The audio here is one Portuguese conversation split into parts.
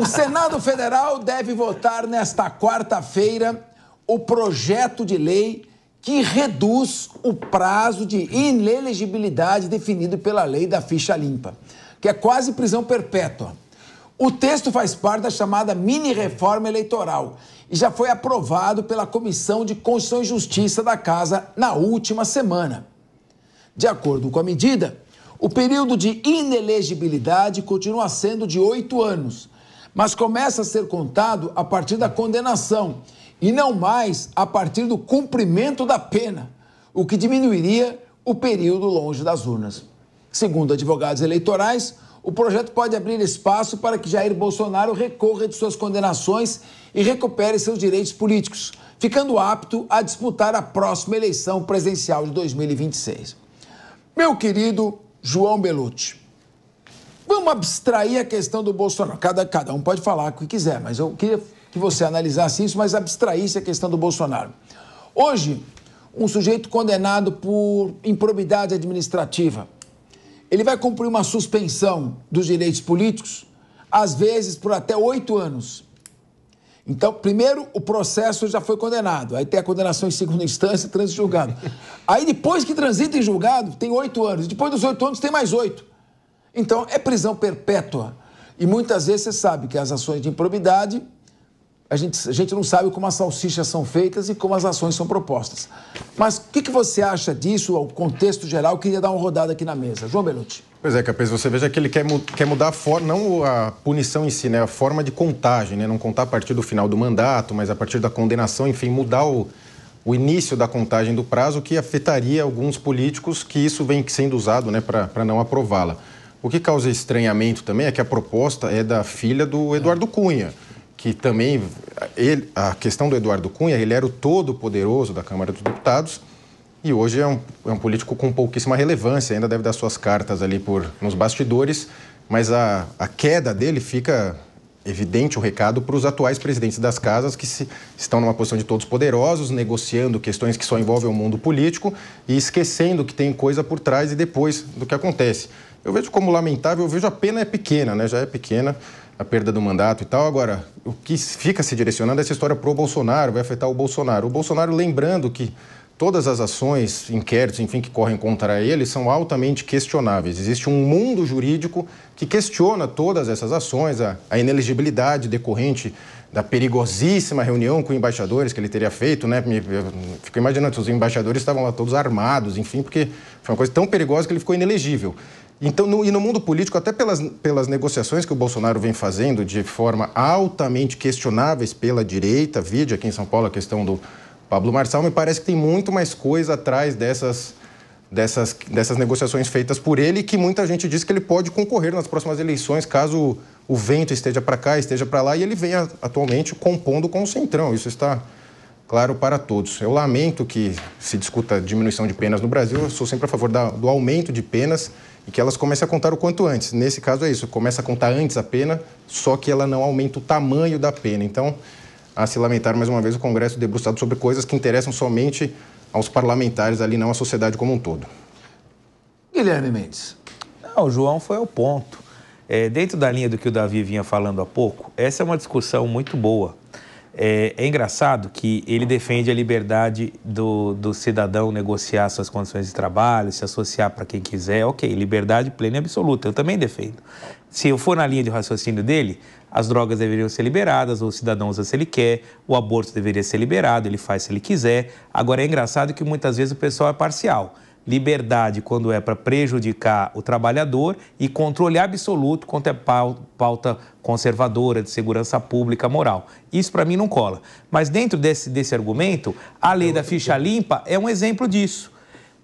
o Senado Federal deve votar nesta quarta-feira o projeto de lei que reduz o prazo de inelegibilidade definido pela lei da ficha limpa, que é quase prisão perpétua. O texto faz parte da chamada mini-reforma eleitoral e já foi aprovado pela Comissão de Constituição e Justiça da Casa na última semana. De acordo com a medida, o período de inelegibilidade continua sendo de oito anos, mas começa a ser contado a partir da condenação e não mais a partir do cumprimento da pena, o que diminuiria o período longe das urnas. Segundo advogados eleitorais, o projeto pode abrir espaço para que Jair Bolsonaro recorra de suas condenações e recupere seus direitos políticos, ficando apto a disputar a próxima eleição presidencial de 2026. Meu querido João Belucci. Vamos abstrair a questão do Bolsonaro. Cada, cada um pode falar o que quiser, mas eu queria que você analisasse isso, mas abstraísse a questão do Bolsonaro. Hoje, um sujeito condenado por improbidade administrativa, ele vai cumprir uma suspensão dos direitos políticos, às vezes por até oito anos. Então, primeiro, o processo já foi condenado. Aí tem a condenação em segunda instância, trânsito julgado. Aí, depois que transita em julgado, tem oito anos. Depois dos oito anos, tem mais oito. Então, é prisão perpétua. E muitas vezes você sabe que as ações de improbidade a gente, a gente não sabe como as salsichas são feitas e como as ações são propostas. Mas o que, que você acha disso, ao contexto geral? Eu queria dar uma rodada aqui na mesa. João Belucci. Pois é, Capês, você veja que ele quer, quer mudar a forma, não a punição em si, né? A forma de contagem, né? Não contar a partir do final do mandato, mas a partir da condenação, enfim, mudar o, o início da contagem do prazo, que afetaria alguns políticos que isso vem sendo usado, né, para não aprová-la. O que causa estranhamento também é que a proposta é da filha do Eduardo Cunha que também ele, a questão do Eduardo Cunha, ele era o todo-poderoso da Câmara dos Deputados e hoje é um, é um, político com pouquíssima relevância, ainda deve dar suas cartas ali por nos bastidores, mas a, a queda dele fica evidente o recado para os atuais presidentes das casas que se, estão numa posição de todos poderosos, negociando questões que só envolvem o mundo político e esquecendo que tem coisa por trás e depois do que acontece. Eu vejo como lamentável, eu vejo a pena é pequena, né? Já é pequena a perda do mandato e tal. Agora, o que fica se direcionando é essa história pro Bolsonaro, vai afetar o Bolsonaro. O Bolsonaro, lembrando que todas as ações, inquéritos, enfim, que correm contra ele são altamente questionáveis. Existe um mundo jurídico que questiona todas essas ações, a, a ineligibilidade decorrente da perigosíssima reunião com embaixadores que ele teria feito, né? Me, fico imaginando, os embaixadores estavam lá todos armados, enfim, porque foi uma coisa tão perigosa que ele ficou inelegível. Então, no, e no mundo político, até pelas, pelas negociações que o Bolsonaro vem fazendo de forma altamente questionáveis pela direita, vídeo aqui em São Paulo a questão do Pablo Marçal, me parece que tem muito mais coisa atrás dessas, dessas, dessas negociações feitas por ele, que muita gente diz que ele pode concorrer nas próximas eleições, caso o vento esteja para cá, esteja para lá, e ele vem atualmente compondo com o Centrão. Isso está claro para todos. Eu lamento que se discuta diminuição de penas no Brasil, eu sou sempre a favor da, do aumento de penas e que elas comecem a contar o quanto antes. Nesse caso é isso, começa a contar antes a pena, só que ela não aumenta o tamanho da pena. Então, a se lamentar mais uma vez o Congresso debruçado sobre coisas que interessam somente aos parlamentares ali, não à sociedade como um todo. Guilherme Mendes. Não, o João foi ao ponto. É, dentro da linha do que o Davi vinha falando há pouco, essa é uma discussão muito boa. É, é, engraçado que ele defende a liberdade do, do cidadão negociar suas condições de trabalho, se associar para quem quiser. Ok, liberdade plena e absoluta, eu também defendo. Se eu for na linha de raciocínio dele, as drogas deveriam ser liberadas, o cidadão usa se ele quer, o aborto deveria ser liberado, ele faz se ele quiser. Agora é engraçado que muitas vezes o pessoal é parcial liberdade quando é para prejudicar o trabalhador e controle absoluto quando é pauta conservadora de segurança pública moral. Isso para mim não cola. Mas dentro desse, desse argumento, a lei da ficha limpa é um exemplo disso.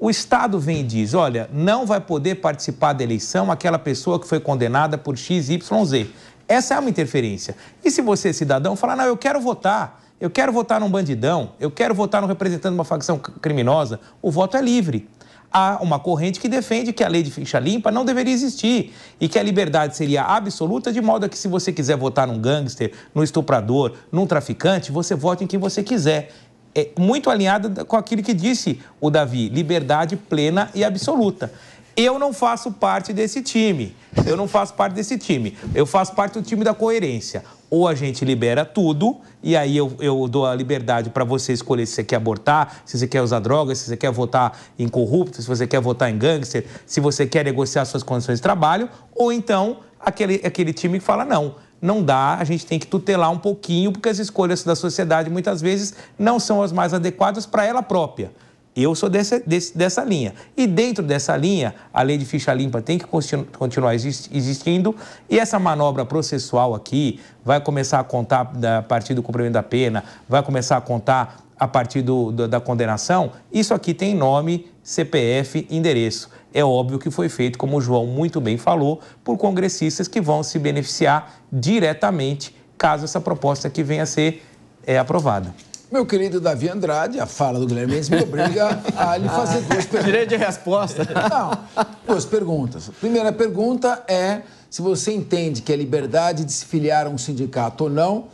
O Estado vem e diz: olha, não vai poder participar da eleição aquela pessoa que foi condenada por XYZ. Essa é uma interferência. E se você, cidadão, falar: não, eu quero votar, eu quero votar num bandidão, eu quero votar num representante de uma facção criminosa, o voto é livre há uma corrente que defende que a lei de ficha limpa não deveria existir e que a liberdade seria absoluta, de modo que se você quiser votar num gangster, num estuprador, num traficante, você vote em quem você quiser. É muito alinhada com aquilo que disse o Davi, liberdade plena e absoluta. Eu não faço parte desse time. Eu não faço parte desse time. Eu faço parte do time da coerência. Ou a gente libera tudo, e aí eu, eu dou a liberdade para você escolher se você quer abortar, se você quer usar drogas, se você quer votar em corrupto, se você quer votar em gangster, se você quer negociar suas condições de trabalho, ou então aquele, aquele time que fala não não dá, a gente tem que tutelar um pouquinho, porque as escolhas da sociedade muitas vezes não são as mais adequadas para ela própria. Eu sou dessa, desse, dessa linha. E dentro dessa linha, a lei de ficha limpa tem que continu, continuar existindo. E essa manobra processual aqui vai começar a contar a partir do cumprimento da pena, vai começar a contar a partir do, do, da condenação. Isso aqui tem nome, CPF, endereço. É óbvio que foi feito, como o João muito bem falou, por congressistas que vão se beneficiar diretamente caso essa proposta aqui venha a ser é, aprovada. Meu querido Davi Andrade, a fala do Guilherme Mendes me obriga a lhe fazer ah, duas perguntas. Direito de resposta. Não, duas perguntas. Primeira pergunta é se você entende que a é liberdade de se filiar a um sindicato ou não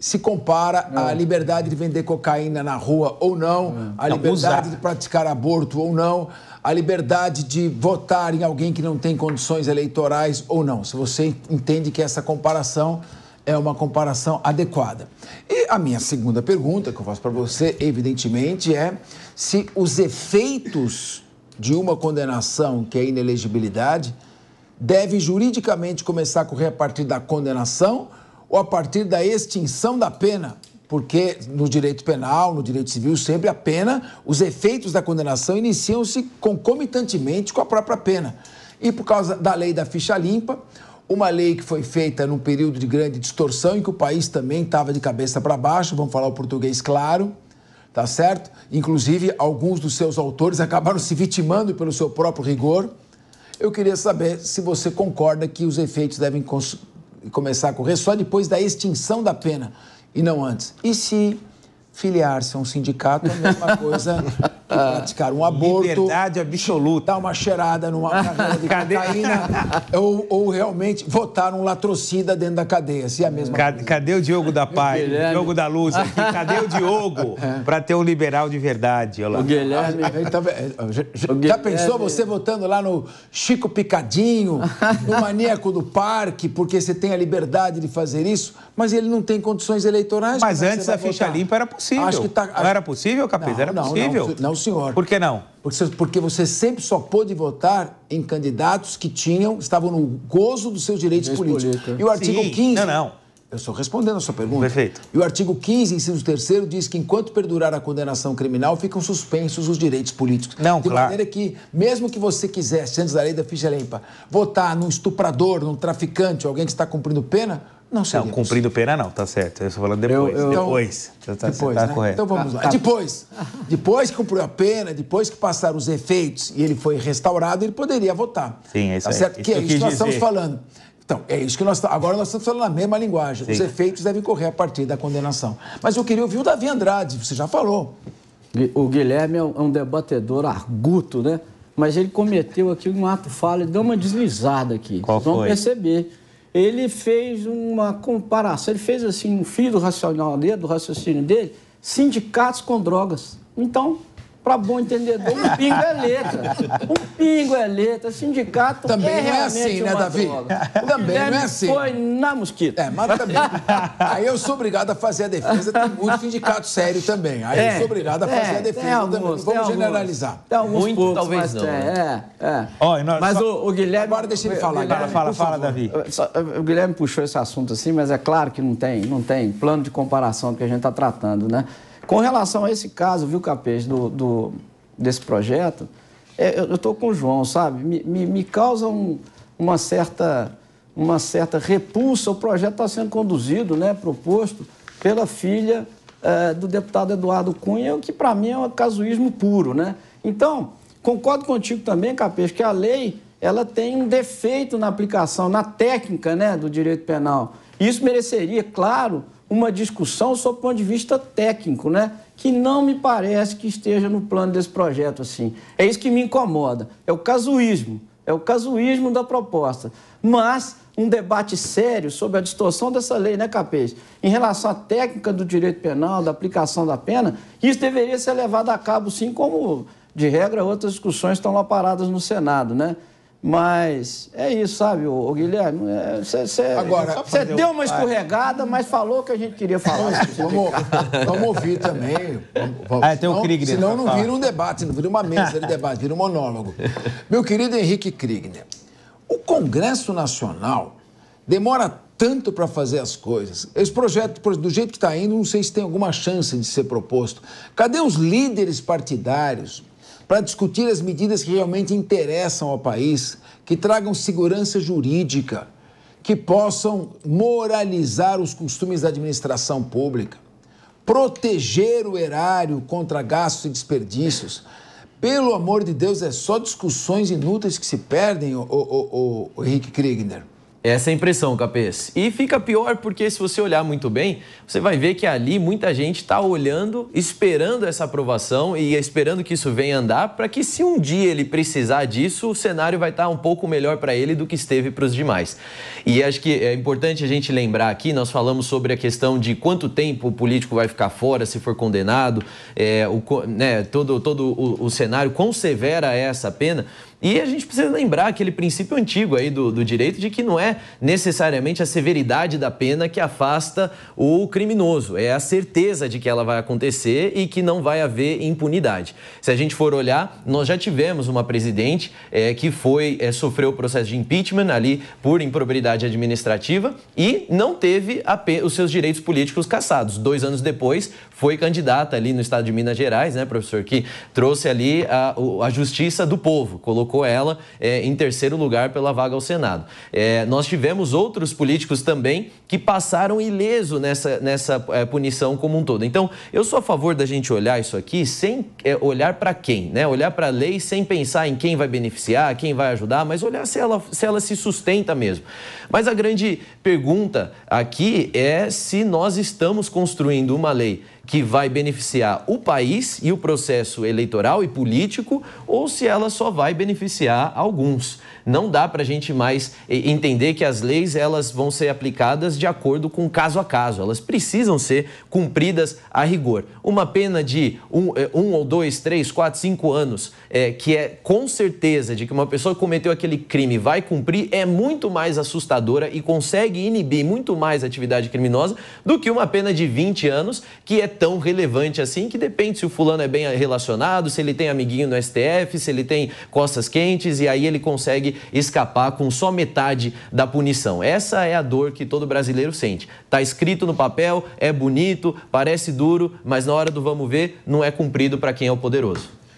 se compara não. à ah. liberdade de vender cocaína na rua ou não, não. Ah, à liberdade de praticar aborto ou não, à liberdade de votar em alguém que não tem condições eleitorais ou não. Se você entende que essa comparação é uma comparação adequada. E a minha segunda pergunta que eu faço para você, evidentemente, é se os efeitos de uma condenação, que é inelegibilidade, deve juridicamente começar a correr a partir da condenação ou a partir da extinção da pena, porque no direito penal, no direito civil, sempre a pena, os efeitos da condenação iniciam-se concomitantemente com a própria pena. E por causa da lei da ficha limpa, uma lei que foi feita num período de grande distorção, em que o país também estava de cabeça para baixo, vamos falar o português claro, tá certo? Inclusive, alguns dos seus autores acabaram se vitimando pelo seu próprio rigor. Eu queria saber se você concorda que os efeitos devem começar a correr só depois da extinção da pena e não antes. E se filiar-se a um sindicato é a mesma coisa que ah, praticar um aborto. Liberdade absoluta. Dar uma cheirada numa ah, carreira de cocaína ou, ou, realmente votar um latrocida dentro da cadeia. Se assim, é a mesma cadê, cadê o Diogo da Paz? Diogo da Luz aqui. Cadê o Diogo é. para ter um liberal de verdade? Olha lá. O Guilherme... Ah, então, é, é, já, Guilherme... pensou você votando lá no Chico Picadinho, no maníaco do parque, porque você tem a liberdade de fazer isso, mas ele não tem condições eleitorais? Mas é antes a ficha limpa era possível possível. Acho que tá, acho... Não era possível, Capês? Não, era não, possível. Não, não, senhor. Por que não? Porque, porque você sempre só pôde votar em candidatos que tinham, estavam no gozo dos seus direitos políticos. Política. E o artigo Sim. 15... Não, não. Eu estou respondendo a sua pergunta. Perfeito. E o artigo 15, inciso 3 diz que enquanto perdurar a condenação criminal, ficam suspensos os direitos políticos. Não, De claro. maneira que, mesmo que você quisesse, antes da lei da ficha limpa, votar num estuprador, num traficante, alguém que está cumprindo pena, não sei. Não, cumprindo pena não, tá certo. Eu estou falando depois. Eu, eu, depois. Então, depois, tá né? correto. Então vamos tá, lá. Tá. Depois, depois que cumpriu a pena, depois que passaram os efeitos e ele foi restaurado, ele poderia votar. Sim, é isso. Tá aí. certo? Isso que é isso que nós dizer. estamos falando. Então, é isso que nós agora nós estamos falando na mesma linguagem. Sim. Os efeitos devem correr a partir da condenação. Mas eu queria ouvir o Davi Andrade, você já falou. O Guilherme é, é um debatedor arguto, né? Mas ele cometeu aqui um ato falho, deu uma deslizada aqui. Qual Vocês vão foi? perceber ele fez uma comparação, ele fez assim um fio racional dele, do raciocínio dele, sindicatos com drogas. Então, para bom entendedor, um pingo é letra. Um pingo é letra. Sindicato também é não é assim, né, Davi? Droga. Também não é assim. Foi na mosquita. É, mas também. Aí eu sou obrigado a fazer a defesa. Tem muito sindicato sério também. Aí é, eu sou obrigado a fazer é, a defesa alguns, também. Vamos generalizar. Tem alguns muito, poucos, talvez mas não. É, né? é. Oh, nós, mas só... o, o, Guilherme. Agora deixa ele falar. Guilherme, fala, fala, fala, Davi. O Guilherme puxou esse assunto assim, mas é claro que não tem, não tem plano de comparação do que a gente está tratando, né? Com relação a esse caso, viu, Capês, do, do desse projeto, é, eu estou com o João, sabe? Me, me, me causa um, uma, certa, uma certa repulsa. O projeto está sendo conduzido, né, proposto pela filha é, do deputado Eduardo Cunha, o que para mim é um casuísmo puro, né? Então, concordo contigo também, Capês, que a lei ela tem um defeito na aplicação, na técnica né, do direito penal. Isso mereceria, claro, uma discussão sob o ponto de vista técnico, né? Que não me parece que esteja no plano desse projeto assim. É isso que me incomoda. É o casuísmo, é o casuísmo da proposta. Mas um debate sério sobre a distorção dessa lei, né, Capês? Em relação à técnica do direito penal, da aplicação da pena, isso deveria ser levado a cabo, sim, como de regra outras discussões estão lá paradas no Senado, né? Mas é isso, sabe, é, o Guilherme? Você é, deu uma escorregada, mas falou que a gente queria falar. vamos, tipo vamos ouvir também. Vamos, ah, tem um senão, senão não vira um debate, não vira uma mesa de debate, vira um monólogo. Meu querido Henrique Krigner, o Congresso Nacional demora tanto para fazer as coisas. Esse projeto, do jeito que está indo, não sei se tem alguma chance de ser proposto. Cadê os líderes partidários? para discutir as medidas que realmente interessam ao país, que tragam segurança jurídica, que possam moralizar os costumes da administração pública, proteger o erário contra gastos e desperdícios. Pelo amor de Deus, é só discussões inúteis que se perdem, o, o, o, o Henrique Kriegner. Essa é a impressão, Capês. E fica pior porque se você olhar muito bem, você vai ver que ali muita gente está olhando, esperando essa aprovação e esperando que isso venha andar para que se um dia ele precisar disso, o cenário vai estar tá um pouco melhor para ele do que esteve para os demais. E acho que é importante a gente lembrar aqui, nós falamos sobre a questão de quanto tempo o político vai ficar fora se for condenado, é, o, né, todo, todo o, o cenário, quão severa é essa pena. E a gente precisa lembrar aquele princípio antigo aí do, do direito de que não é necessariamente a severidade da pena que afasta o criminoso, é a certeza de que ela vai acontecer e que não vai haver impunidade. Se a gente for olhar, nós já tivemos uma presidente é, que foi é, sofreu o processo de impeachment ali por improbidade administrativa e não teve os seus direitos políticos cassados. Dois anos depois, foi candidata ali no estado de Minas Gerais, né, professor, que trouxe ali a, a justiça do povo, colocou colocou ela é, em terceiro lugar pela vaga ao Senado. É, nós tivemos outros políticos também que passaram ileso nessa, nessa é, punição como um todo. Então, eu sou a favor da gente olhar isso aqui sem é, olhar para quem, né? Olhar para a lei sem pensar em quem vai beneficiar, quem vai ajudar, mas olhar se ela se, ela se sustenta mesmo. Mas a grande pergunta aqui é se nós estamos construindo uma lei que vai beneficiar o país e o processo eleitoral e político ou se ela só vai beneficiar alguns. Não dá para a gente mais entender que as leis elas vão ser aplicadas de acordo com caso a caso. Elas precisam ser cumpridas a rigor. Uma pena de um, eh, um ou dois, três, quatro, cinco anos, é, que é com certeza de que uma pessoa que cometeu aquele crime vai cumprir, é muito mais assustadora e consegue inibir muito mais atividade criminosa do que uma pena de 20 anos, que é tão relevante assim, que depende se o fulano é bem relacionado, se ele tem amiguinho no STF, se ele tem costas quentes, e aí ele consegue escapar com só metade da punição. Essa é a dor que todo brasileiro sente. Está escrito no papel, é bonito, parece duro, mas na hora do vamos ver, não é cumprido para quem é o poderoso.